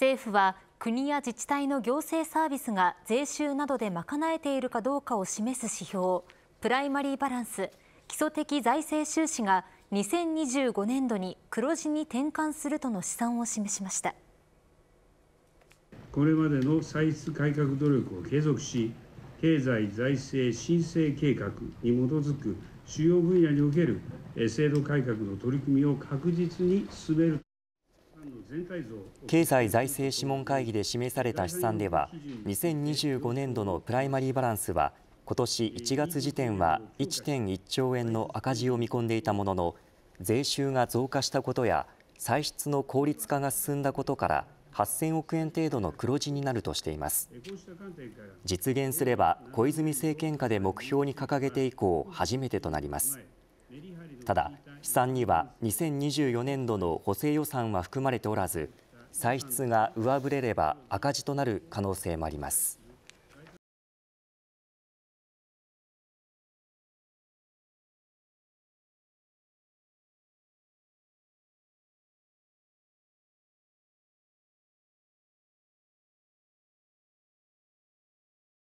政府は国や自治体の行政サービスが税収などで賄えているかどうかを示す指標プライマリーバランス基礎的財政収支が2025年度に黒字に転換するとの試算を示しましたこれまでの歳出改革努力を継続し経済財政申請計画に基づく主要分野における制度改革の取り組みを確実に進める経済財政諮問会議で示された試算では2025年度のプライマリーバランスは今年1月時点は1.1兆円の赤字を見込んでいたものの税収が増加したことや歳出の効率化が進んだことから8000億円程度の黒字になるとしています実現すれば小泉政権下で目標に掲げて以降初めてとなりますただ、試算には2024年度の補正予算は含まれておらず歳出が上振れれば赤字となる可能性もあります。